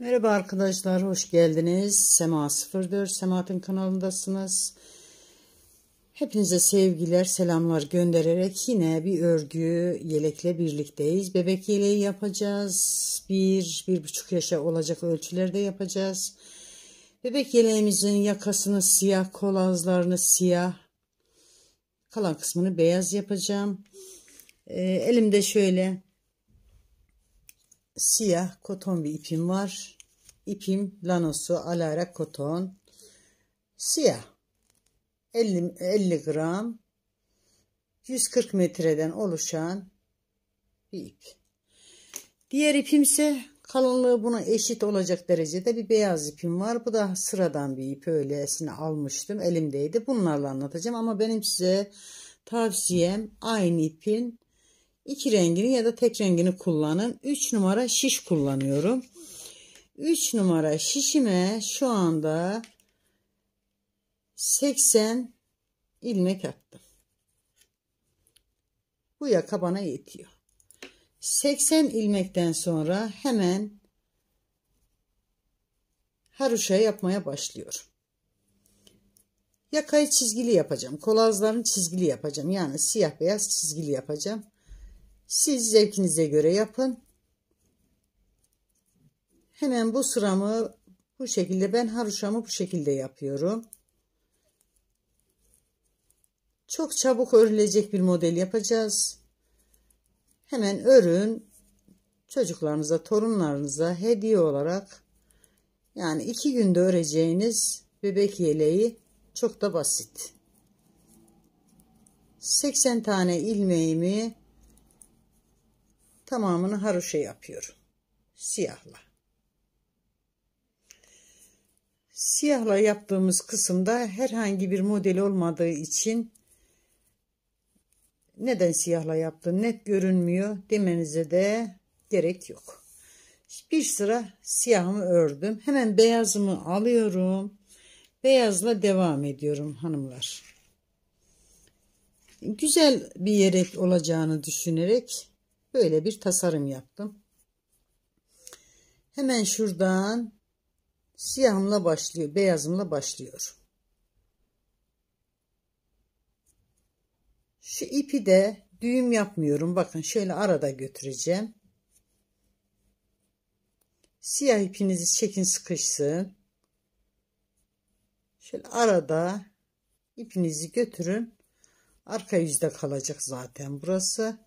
Merhaba arkadaşlar, hoş geldiniz. Sema 04, Semahat'ın kanalındasınız. Hepinize sevgiler, selamlar göndererek yine bir örgü yelekle birlikteyiz. Bebek yeleği yapacağız. Bir bir, buçuk yaşa olacak ölçülerde yapacağız. Bebek yeleğimizin yakasını siyah, kolazlarını siyah, kalan kısmını beyaz yapacağım. Ee, elimde şöyle siyah koton bir ipim var. İpim lanosu alara koton siyah 50, 50 gram 140 metreden oluşan bir ip. Diğer ipim ise kalınlığı buna eşit olacak derecede bir beyaz ipim var. Bu da sıradan bir ip öylesine almıştım elimdeydi. Bunlarla anlatacağım ama benim size tavsiyem aynı ipin iki rengini ya da tek rengini kullanın. 3 numara şiş kullanıyorum. 3 numara şişime şu anda 80 ilmek attım. Bu yaka bana yetiyor. 80 ilmekten sonra hemen haroşa yapmaya başlıyorum. Yakayı çizgili yapacağım. Kolazların çizgili yapacağım. Yani siyah beyaz çizgili yapacağım. Siz zevkinize göre yapın. Hemen bu sıramı bu şekilde ben haruşamı bu şekilde yapıyorum. Çok çabuk örülecek bir model yapacağız. Hemen örün. Çocuklarınıza, torunlarınıza hediye olarak yani iki günde öreceğiniz bebek yeleği çok da basit. 80 tane ilmeğimi tamamını haroşa yapıyorum. Siyahla. Siyahla yaptığımız kısımda herhangi bir model olmadığı için neden siyahla yaptın net görünmüyor demenize de gerek yok. Bir sıra siyahımı ördüm. Hemen beyazımı alıyorum. Beyazla devam ediyorum hanımlar. Güzel bir yelek olacağını düşünerek böyle bir tasarım yaptım. Hemen şuradan siyahımla başlıyor beyazımla başlıyor şu ipi de düğüm yapmıyorum bakın şöyle arada götüreceğim siyah ipinizi çekin sıkışsın şöyle arada ipinizi götürün arka yüzde kalacak zaten burası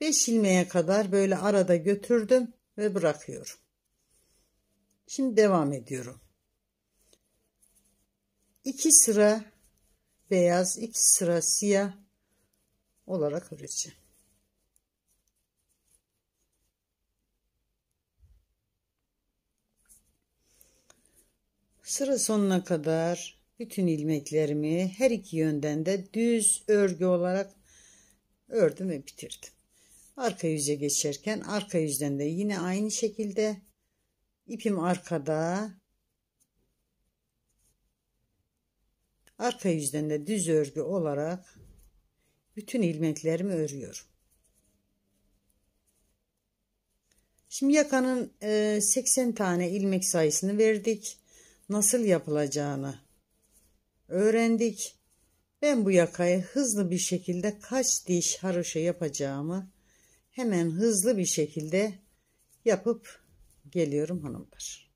5 ilmeğe kadar böyle arada götürdüm ve bırakıyorum. Şimdi devam ediyorum. 2 sıra beyaz, 2 sıra siyah olarak öreceğim. Sıra sonuna kadar bütün ilmeklerimi her iki yönden de düz örgü olarak ördüm ve bitirdim. Arka yüze geçerken arka yüzden de yine aynı şekilde ipim arkada. Arka yüzden de düz örgü olarak bütün ilmeklerimi örüyorum. Şimdi yakanın 80 e, tane ilmek sayısını verdik. Nasıl yapılacağını öğrendik. Ben bu yakayı hızlı bir şekilde kaç diş haroşa yapacağımı hemen hızlı bir şekilde yapıp geliyorum hanımlar.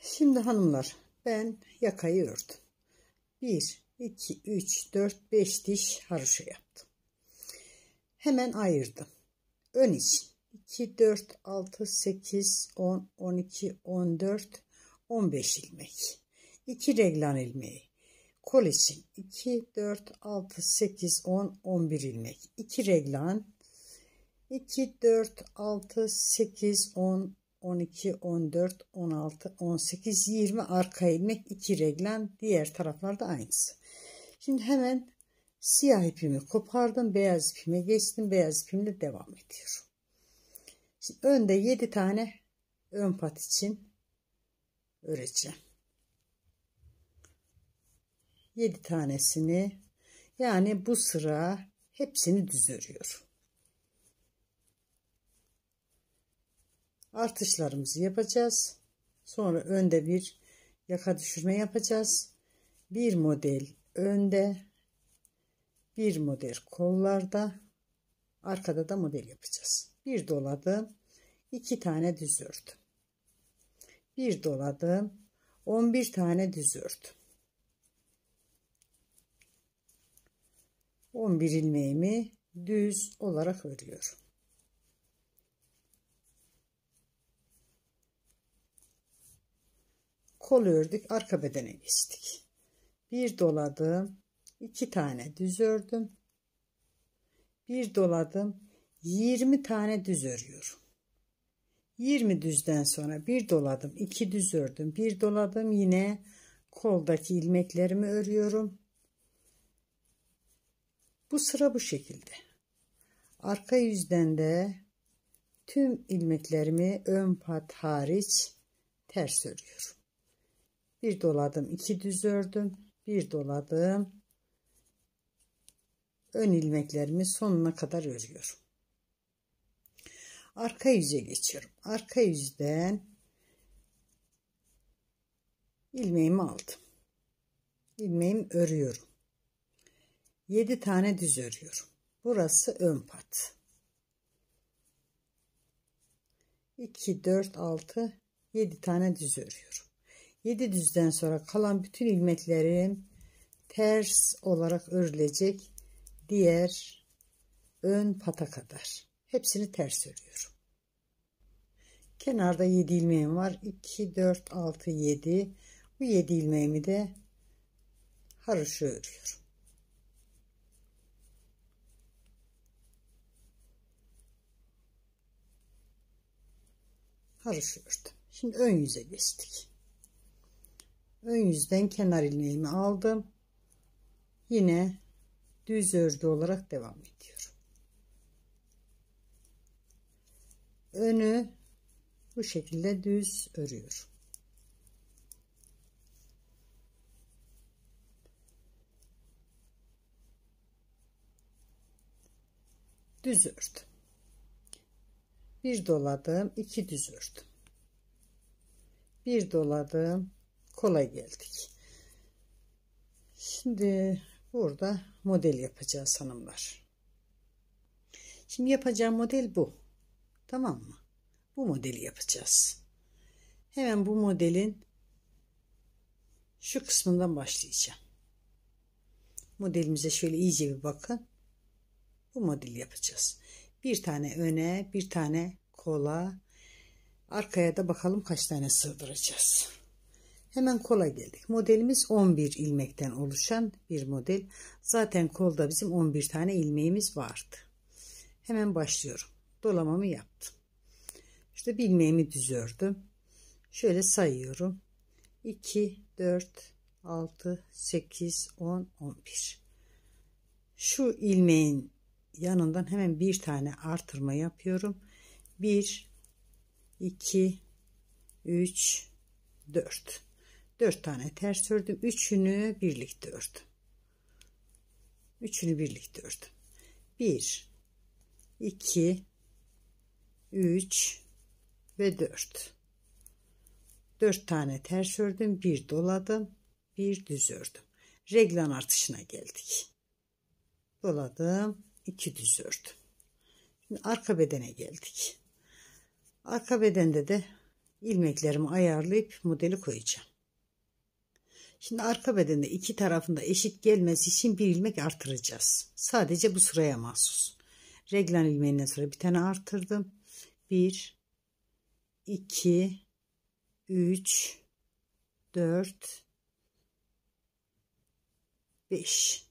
Şimdi hanımlar ben yakayı ördüm. 1, 2, 3, 4, 5 diş haroşa yaptım. Hemen ayırdım. Ön için 2, 4, 6, 8, 10, 12, 14, 15 ilmek. 2 reglan ilmeği kolesin 2 4 6 8 10 11 ilmek 2 reglan 2 4 6 8 10 12 14 16 18 20 arka ilmek 2 reglan diğer taraflarda aynısı şimdi hemen siyah ipimi kopardım beyaz ipime geçtim beyaz ipimle devam ediyorum şimdi önde 7 tane ön pat için öreceğim 7 tanesini yani bu sıra hepsini düz örüyorum. Artışlarımızı yapacağız. Sonra önde bir yaka düşürme yapacağız. Bir model önde, bir model kollarda, arkada da model yapacağız. Bir doladım, iki tane düz ördüm. Bir doladım, 11 tane düz ördüm. 11 ilmeğimi düz olarak örüyorum. Kol ördük, arka bedene geçtik. Bir doladım, iki tane düz ördüm. Bir doladım, 20 tane düz örüyorum. 20 düzden sonra bir doladım, iki düz ördüm, bir doladım yine koldaki ilmeklerimi örüyorum. Bu sıra bu şekilde. Arka yüzden de tüm ilmeklerimi ön pat hariç ters örüyorum. Bir doladım, iki düz ördüm. Bir doladım. Ön ilmeklerimi sonuna kadar örüyorum. Arka yüze geçiyorum. Arka yüzden ilmeğimi aldım. Ilmeğimi örüyorum. 7 tane düz örüyorum. Burası ön pat. 2 4 6 7 tane düz örüyorum. 7 düzden sonra kalan bütün ilmeklerim ters olarak örülecek diğer ön pata kadar. Hepsini ters örüyorum. Kenarda 7 ilmeğim var. 2 4 6 7. Bu 7 ilmeğimi de haroşa örüyorum. karışıyordu. Şimdi ön yüze geçtik. Ön yüzden kenar ilmeğimi aldım. Yine düz ördü olarak devam ediyorum. Önü bu şekilde düz örüyorum. Düz ördüm bir doladım iki düz ördüm bir doladım kola geldik şimdi burada model yapacağız hanımlar şimdi yapacağım model bu tamam mı bu modeli yapacağız hemen bu modelin şu kısmından başlayacağım modelimize şöyle iyice bir bakın bu modeli yapacağız bir tane öne, bir tane kola. Arkaya da bakalım kaç tane sığdıracağız. Hemen kola geldik. Modelimiz 11 ilmekten oluşan bir model. Zaten kolda bizim 11 tane ilmeğimiz vardı. Hemen başlıyorum. Dolamamı yaptım. İşte bir ilmeğimi düz ördüm. Şöyle sayıyorum. 2, 4, 6, 8, 10, 11. Şu ilmeğin yanından hemen bir tane artırma yapıyorum 1 2 3 4 4 tane ters ördüm üçünü birlikte ördüm üçünü birlikte ördüm 1 2 3 ve 4 4 tane ters ördüm bir doladım bir düz ördüm reglan artışına geldik doladım iki düz ördüm. Şimdi arka bedene geldik. Arka bedende de ilmeklerimi ayarlayıp modeli koyacağım. Şimdi arka bedende iki tarafında eşit gelmesi için bir ilmek artıracağız. Sadece bu sıraya mahsus. Reglan ilmeğinden sonra bir tane artırdım. 1 2 3 4 5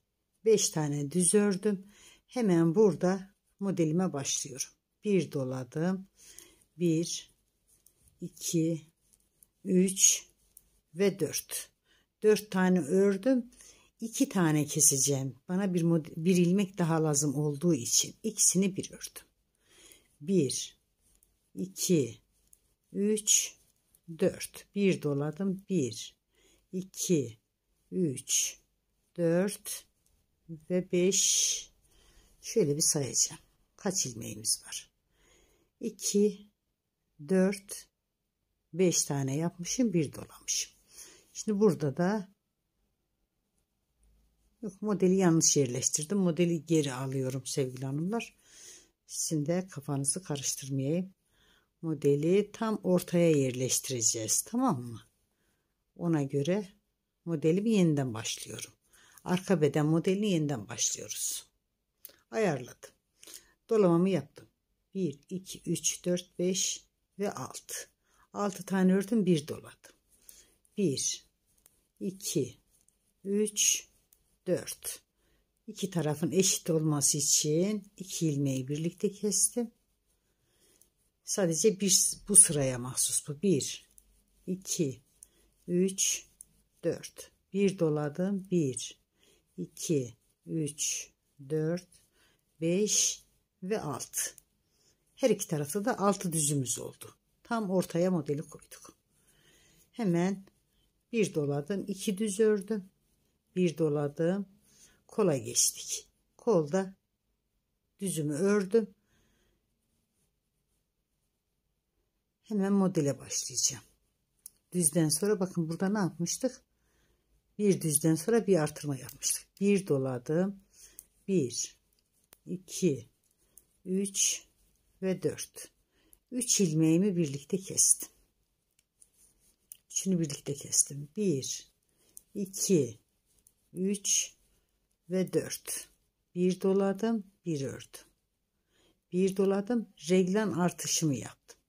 5 tane düz ördüm. Hemen burada modelime başlıyorum. Bir doladım. bir, iki, üç ve dört. Dört tane ördüm. İki tane keseceğim. Bana bir, bir ilmek daha lazım olduğu için ikisini bir ördüm. Bir, iki, üç, dört. Bir doladım. Bir, iki, üç, dört ve beş Şöyle bir sayacağım. Kaç ilmeğimiz var? 2, 4, 5 tane yapmışım. Bir dolamışım. Şimdi burada da Yok modeli yanlış yerleştirdim. Modeli geri alıyorum sevgili hanımlar. Sizin de kafanızı karıştırmayayım. Modeli tam ortaya yerleştireceğiz. Tamam mı? Ona göre modeli yeniden başlıyorum. Arka beden modelini yeniden başlıyoruz ayarladım. Dolamamı yaptım. 1, 2, 3, 4, 5 ve 6. 6 tane ördüm 1 doladım. 1, 2, 3, 4. İki tarafın eşit olması için iki ilmeği birlikte kestim. Sadece bir bu sıraya mahsus bu. 1 2 3 4. Bir doladım. 1 2 3 4 5 ve 6. Her iki tarafta da 6 düzümüz oldu. Tam ortaya modeli koyduk. Hemen bir doladım, iki düz ördüm. Bir doladım. Kola geçtik. Kolda düzümü ördüm. Hemen modele başlayacağım. Düzden sonra bakın burada ne yapmıştık? Bir düzden sonra bir artırma yapmıştık. Bir doladım. Bir 2, 3 ve 4. 3 ilmeğimi birlikte kestim. Üçünü birlikte kestim. 1, 2, 3 ve 4. 1 doladım, 1 ördüm. 1 doladım, reglan artışımı yaptım.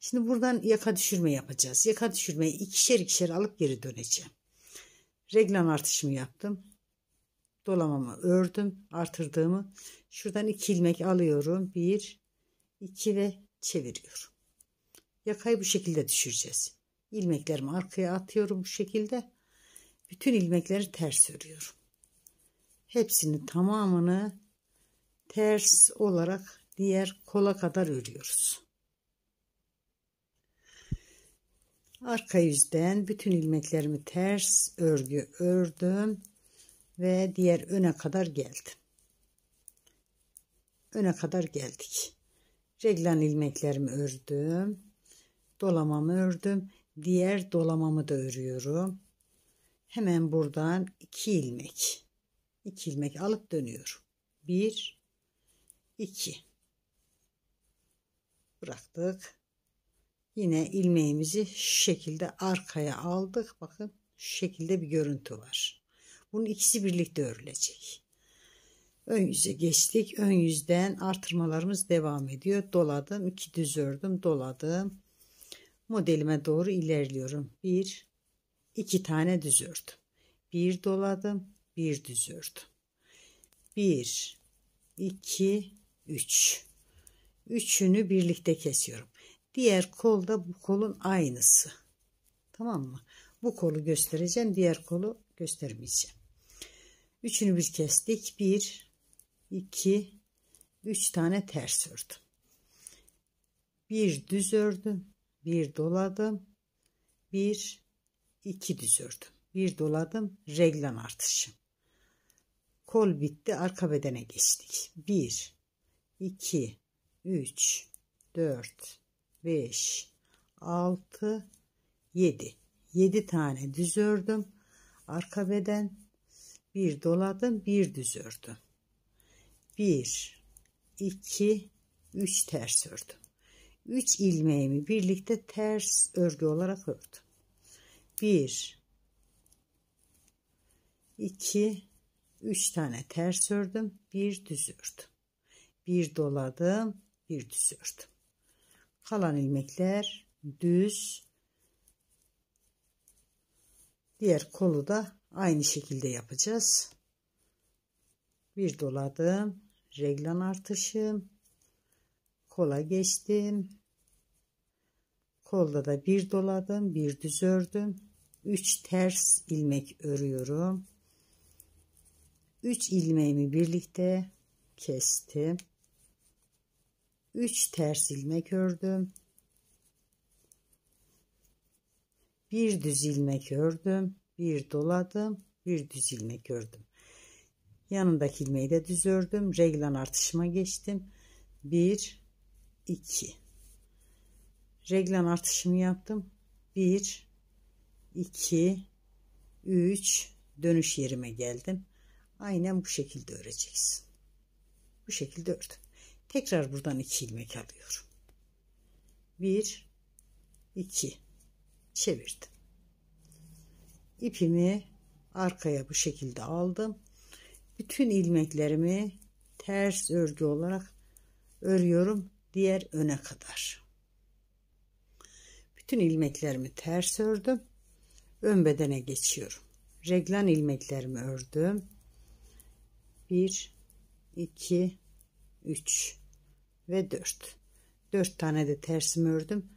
Şimdi buradan yaka düşürme yapacağız. Yaka düşürmeyi ikişer ikişer alıp geri döneceğim. Reglan artışımı yaptım dolamamı ördüm artırdığımı şuradan iki ilmek alıyorum bir iki ve çeviriyorum yakayı bu şekilde düşüreceğiz ilmeklerimi arkaya atıyorum bu şekilde bütün ilmekleri ters örüyorum hepsini tamamını ters olarak diğer kola kadar örüyoruz arka yüzden bütün ilmeklerimi ters örgü ördüm ve diğer öne kadar geldim. Öne kadar geldik. Reglan ilmeklerimi ördüm. Dolamamı ördüm. Diğer dolamamı da örüyorum. Hemen buradan iki ilmek. iki ilmek alıp dönüyorum. Bir, iki. Bıraktık. Yine ilmeğimizi şu şekilde arkaya aldık. Bakın şu şekilde bir görüntü var. Bunun ikisi birlikte örülecek. Ön yüze geçtik. Ön yüzden artırmalarımız devam ediyor. Doladım. iki düz ördüm. Doladım. Modelime doğru ilerliyorum. Bir, iki tane düz ördüm. Bir doladım. Bir düz ördüm. Bir, iki, üç. Üçünü birlikte kesiyorum. Diğer kolda bu kolun aynısı. Tamam mı? Bu kolu göstereceğim. Diğer kolu göstermeyeceğim. Üçünü bir kestik. Bir, iki, üç tane ters ördüm. Bir düz ördüm. Bir doladım. Bir, iki düz ördüm. Bir doladım. Reglan artışı. Kol bitti. Arka bedene geçtik. Bir, iki, üç, dört, beş, altı, yedi. Yedi tane düz ördüm. Arka beden bir doladım bir düz ördüm. Bir, iki, üç ters ördüm. Üç ilmeğimi birlikte ters örgü olarak ördüm. Bir, iki, üç tane ters ördüm. Bir düz ördüm. Bir doladım bir düz ördüm. Kalan ilmekler düz. Diğer kolu da aynı şekilde yapacağız. Bir doladım. Reglan artışım, Kola geçtim. Kolda da bir doladım. Bir düz ördüm. 3 ters ilmek örüyorum. 3 ilmeğimi birlikte kestim. 3 ters ilmek ördüm. Bir düz ilmek ördüm bir doladım bir düz ilmek ördüm yanındaki ilmeği de düz ördüm reglan artışıma geçtim 1 2 reglan artışımı yaptım 1 2 3 dönüş yerime geldim aynen bu şekilde öreceksin bu şekilde ördüm tekrar buradan 2 ilmek alıyorum 1 2 çevirdim ipimi arkaya bu şekilde aldım. Bütün ilmeklerimi ters örgü olarak örüyorum diğer öne kadar. Bütün ilmeklerimi ters ördüm. Ön bedene geçiyorum. Reglan ilmeklerimi ördüm. 1 2 3 ve 4. 4 tane de tersimi ördüm.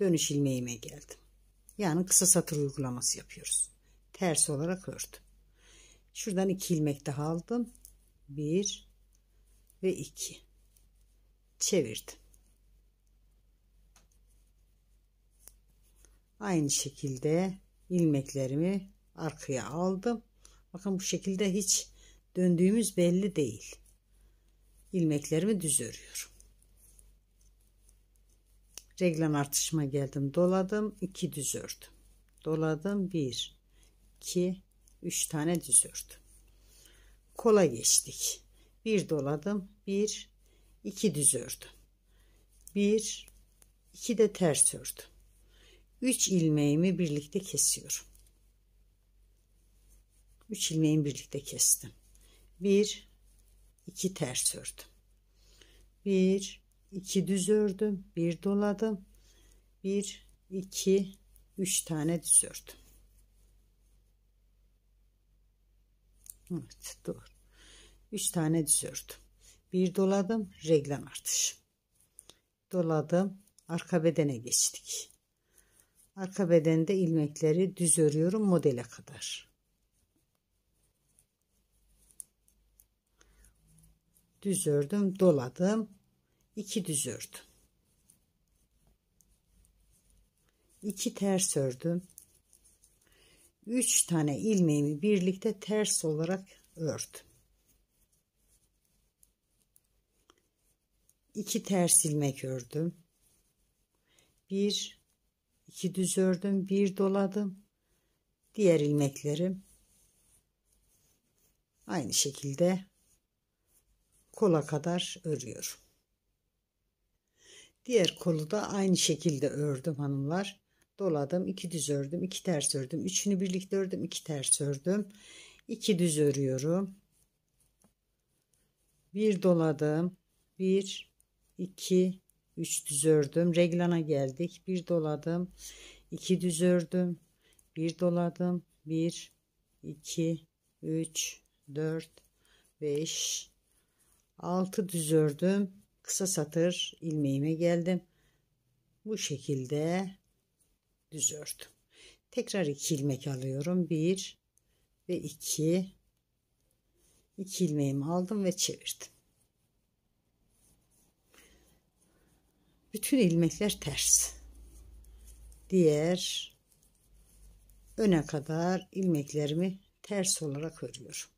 Dönüş ilmeğime geldim yani kısa satır uygulaması yapıyoruz ters olarak ördüm şuradan iki ilmek daha aldım bir ve iki çevirdim aynı şekilde ilmeklerimi arkaya aldım bakın bu şekilde hiç döndüğümüz belli değil ilmeklerimi düz örüyorum Reglan artışıma geldim. Doladım. 2 düz ördüm. Doladım. 1 2 3 tane düz ördüm. Kola geçtik. 1 doladım. 1 2 düz ördüm. 1 2 de ters ördüm. 3 ilmeğimi birlikte kesiyorum. 3 ilmeğimi birlikte kestim. 1 2 ters ördüm. 1 2 düz ördüm. bir doladım. bir iki üç tane düz ördüm. Evet, doğru. 3 tane düz ördüm. 1 doladım, reglan artış. Doladım, arka bedene geçtik. Arka bedende ilmekleri düz örüyorum modele kadar. Düz ördüm, doladım. 2 düz ördüm. 2 ters ördüm. 3 tane ilmeğimi birlikte ters olarak ördüm. 2 ters ilmek ördüm. 1 2 düz ördüm, 1 doladım. Diğer ilmeklerim aynı şekilde kola kadar örüyorum. Diğer kolu da aynı şekilde ördüm hanımlar. Doladım, iki düz ördüm, iki ters ördüm. Üçünü birlikte ördüm, iki ters ördüm. iki düz örüyorum. Bir doladım. Bir, iki, üç düz ördüm. Reglana geldik. Bir doladım. iki düz ördüm. Bir doladım. Bir, iki, üç, dört, beş, altı düz ördüm kısa satır ilmeğime geldim. Bu şekilde düz ördüm. Tekrar iki ilmek alıyorum. Bir ve iki. İki ilmeğimi aldım ve çevirdim. Bütün ilmekler ters. Diğer öne kadar ilmeklerimi ters olarak örüyorum.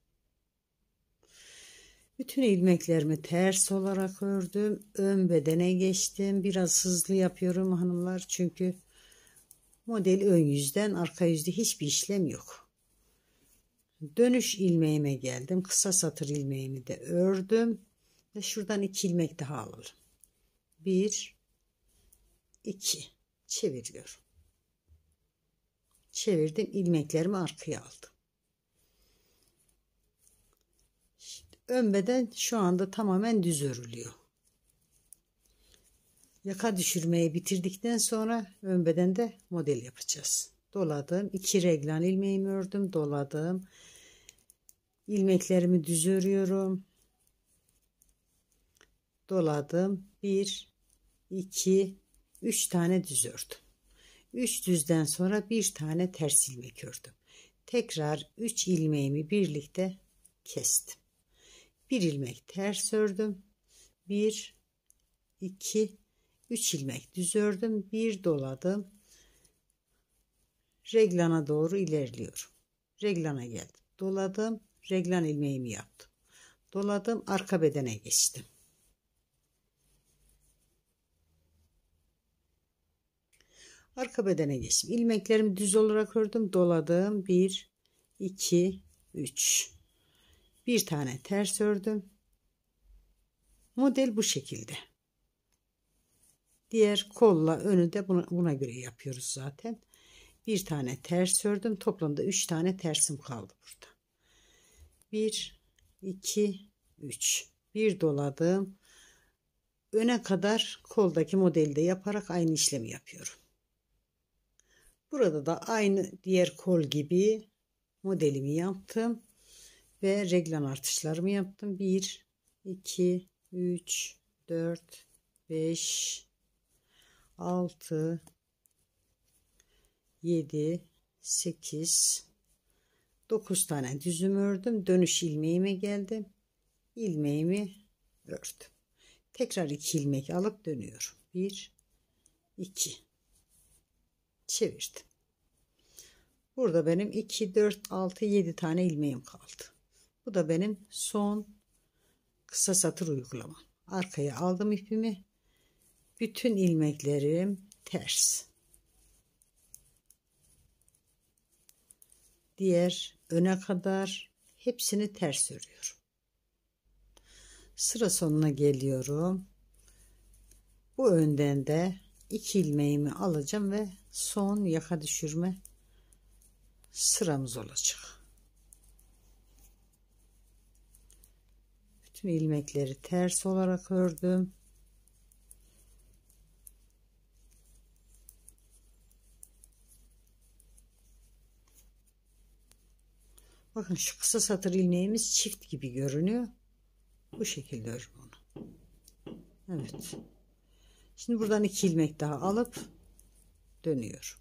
Bütün ilmeklerimi ters olarak ördüm. Ön bedene geçtim. Biraz hızlı yapıyorum hanımlar. Çünkü model ön yüzden arka yüzde hiçbir işlem yok. Dönüş ilmeğime geldim. Kısa satır ilmeğimi de ördüm. Ve şuradan iki ilmek daha alalım. Bir, iki. Çeviriyorum. Çevirdim. ilmeklerimi arkaya aldım. Ön beden şu anda tamamen düz örülüyor. Yaka düşürmeyi bitirdikten sonra ön bedende model yapacağız. Doladım. iki reglan ilmeğimi ördüm. Doladım. İlmeklerimi düz örüyorum. Doladım. 1 2 3 tane düz ördüm. 3 düzden sonra bir tane ters ilmek ördüm. Tekrar 3 ilmeğimi birlikte kestim bir ilmek ters ördüm. 1 2 3 ilmek düz ördüm. 1 doladım. Reglana doğru ilerliyorum. Reglana geldim. Doladım. Reglan ilmeğimi yaptım. Doladım. Arka bedene geçtim. Arka bedene geçtim. İlmeklerimi düz olarak ördüm. Doladım. 1 2 3 bir tane ters ördüm. Model bu şekilde. Diğer kolla önü de buna, buna göre yapıyoruz zaten. Bir tane ters ördüm. Toplamda üç tane tersim kaldı burada. Bir, iki, üç. Bir doladım. Öne kadar koldaki modelde yaparak aynı işlemi yapıyorum. Burada da aynı diğer kol gibi modelimi yaptım ve reglan artışlarımı yaptım. 1, 2, 3, 4, 5, 6, 7, 8, 9 tane düzüm ördüm. Dönüş ilmeğime geldim. Ilmeğimi ördüm. Tekrar 2 ilmek alıp dönüyorum. 1, 2. Çevirdim. Burada benim 2, 4, 6, 7 tane ilmeğim kaldı. Bu da benim son kısa satır uygulama. Arkaya aldım ipimi. Bütün ilmeklerim ters. Diğer öne kadar hepsini ters örüyorum. Sıra sonuna geliyorum. Bu önden de iki ilmeğimi alacağım ve son yaka düşürme sıramız olacak. bütün ilmekleri ters olarak ördüm. Bakın şu kısa satır ilmeğimiz çift gibi görünüyor. Bu şekilde örüm onu. Evet. Şimdi buradan iki ilmek daha alıp dönüyorum.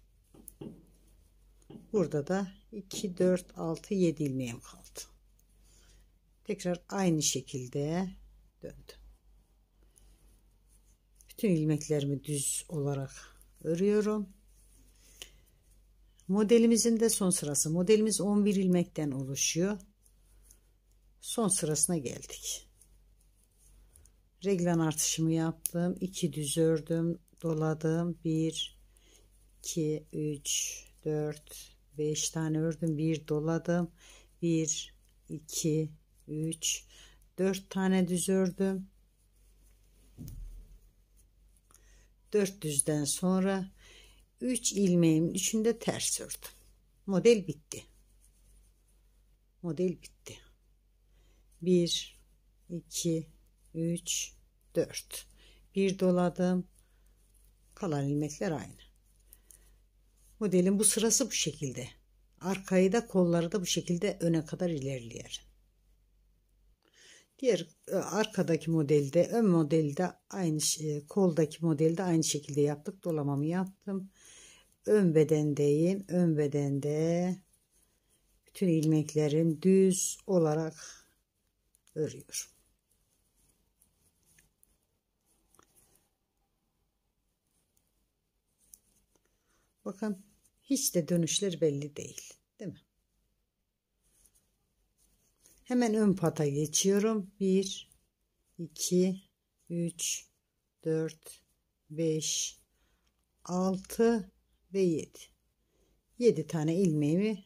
Burada da 2, 4, 6, 7 ilmeğim kaldı tekrar aynı şekilde döndüm. Bütün ilmeklerimi düz olarak örüyorum. Modelimizin de son sırası. Modelimiz 11 ilmekten oluşuyor. Son sırasına geldik. Reglan artışımı yaptım. 2 düz ördüm. Doladım. 1 2 3 4 5 tane ördüm. 1 doladım. 1 2 3 4 tane düz ördüm 4 düzden sonra 3 ilmeğimin üçünde ters ördüm model bitti model bitti 1 2 3 4 bir doladım kalan ilmekler aynı modelin bu sırası bu şekilde arkayı da kolları da bu şekilde öne kadar ilerleyelim bir e, arkadaki modelde, ön modelde aynı şey, koldaki modelde aynı şekilde yaptık. Dolamamı yaptım. Ön bedendeyim. Ön bedende bütün ilmeklerin düz olarak örüyorum. Bakın hiç de dönüşler belli değil. Değil mi? Hemen ön pata geçiyorum. 1 2 3 4 5 6 ve 7. 7 tane ilmeğimi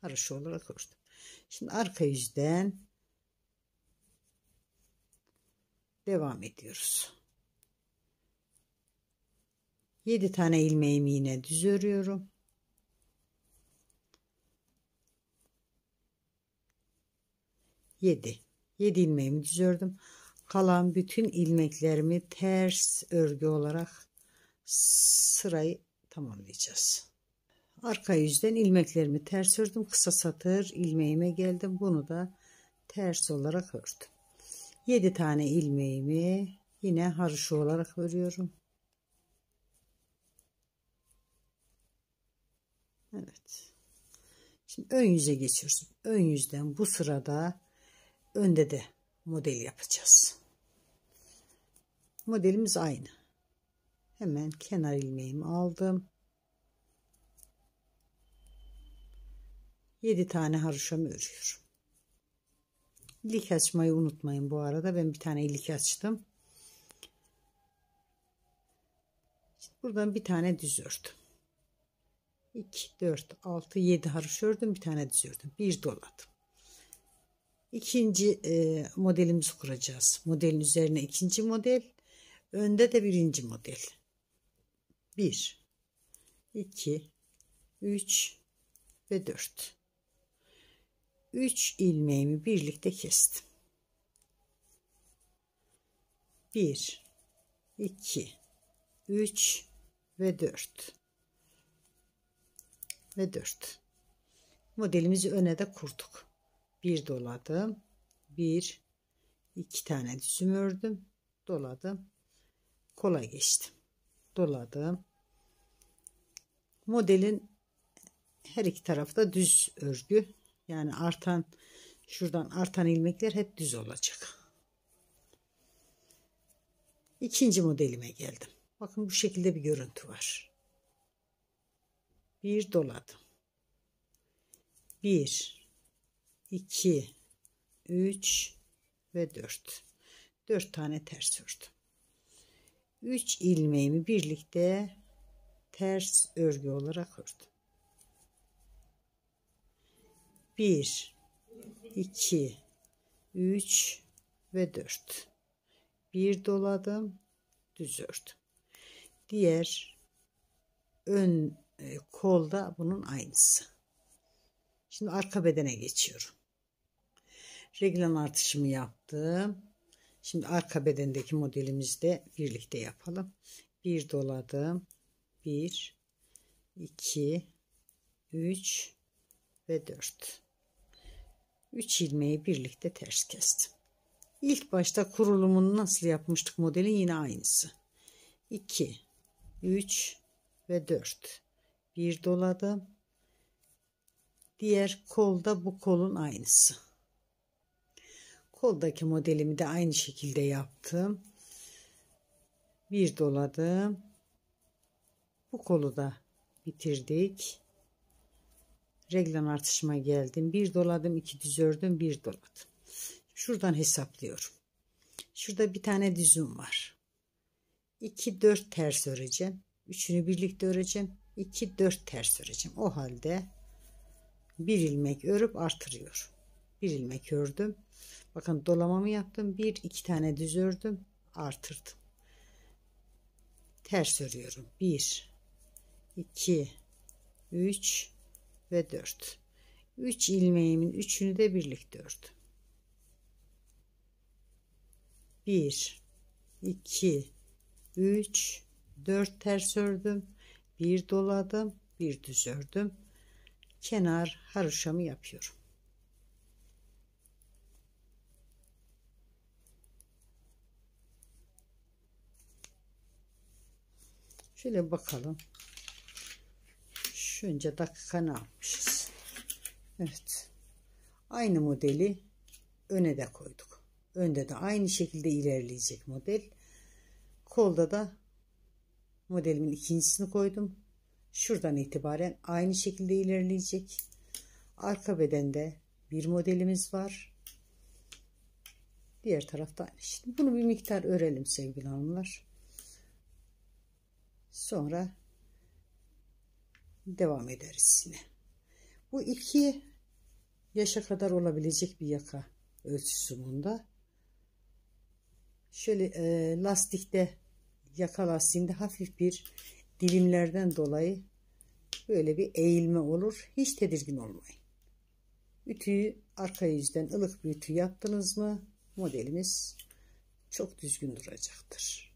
haroşa olarak ördüm. Şimdi arka yüzden devam ediyoruz. 7 tane ilmeğimi yine düz örüyorum. 7 7 ilmeğimi düzürdüm kalan bütün ilmeklerimi ters örgü olarak sırayı tamamlayacağız arka yüzden ilmeklerimi ters ördüm kısa satır ilmeğime geldim bunu da ters olarak ördüm 7 tane ilmeğimi yine haroşa olarak örüyorum Evet Şimdi ön yüze geçiyorsun. Ön yüzden bu sırada önde de model yapacağız. Modelimiz aynı. Hemen kenar ilmeğimi aldım. 7 tane haroşamı örüyorum. İlik açmayı unutmayın bu arada. Ben bir tane ilik açtım. İşte buradan bir tane düz ördüm. 2, 4, 6, 7 haroş ördüm. Bir tane düz ördüm. Bir doladım ikinci e, modelimizi kuracağız. Modelin üzerine ikinci model, önde de birinci model. 1 2 3 ve 4. 3 ilmeğimi birlikte kestim. 1 2 3 ve 4 ve 4 modelimizi öne de kurduk bir doladım. Bir, iki tane düzüm ördüm. Doladım. Kola geçtim. Doladım. Modelin her iki tarafta düz örgü. Yani artan şuradan artan ilmekler hep düz olacak. İkinci modelime geldim. Bakın bu şekilde bir görüntü var. Bir doladım. Bir 2 3 ve 4 4 tane ters ördüm 3 ilmeğimi birlikte ters örgü olarak ördüm 1 2 3 ve 4 bir doladım düz ördüm diğer ön e, kolda bunun aynısı şimdi arka bedene geçiyorum Reglan artışımı yaptım. Şimdi arka bedendeki modelimizde birlikte yapalım. Bir doladım. Bir, iki, üç ve dört. Üç ilmeği birlikte ters kestim. İlk başta kurulumunu nasıl yapmıştık modelin yine aynısı. 2, 3 ve 4. Bir doladım. Diğer kolda bu kolun aynısı. Koldaki modelimi de aynı şekilde yaptım. Bir doladım. Bu kolu da bitirdik. Reglan artışıma geldim. Bir doladım, iki düz ördüm, bir doladım. Şuradan hesaplıyorum. Şurada bir tane düzüm var. 2 4 ters öreceğim. Üçünü birlikte öreceğim. 2 4 ters öreceğim. O halde bir ilmek örüp artırıyorum. Bir ilmek ördüm. Bakın dolamamı yaptım. Bir iki tane düz ördüm. Artırdım. Ters örüyorum. Bir, iki, üç ve dört. Üç ilmeğimin üçünü de birlikte ördüm. Bir, iki, üç, dört ters ördüm. Bir doladım. Bir düz ördüm. Kenar haroşamı yapıyorum. Şöyle bakalım. Şunca dakika ne yapmışız? Evet. Aynı modeli öne de koyduk. Önde de aynı şekilde ilerleyecek model. Kolda da modelimin ikincisini koydum. Şuradan itibaren aynı şekilde ilerleyecek. Arka bedende bir modelimiz var. Diğer tarafta aynı. Şimdi bunu bir miktar örelim sevgili hanımlar. Sonra devam ederiz yine. Bu iki yaşa kadar olabilecek bir yaka ölçüsü bunda. Şöyle e, lastikte yaka lastiğinde hafif bir dilimlerden dolayı böyle bir eğilme olur. Hiç tedirgin olmayın. Ütüyü arka yüzden ılık bir ütü yaptınız mı modelimiz çok düzgün duracaktır.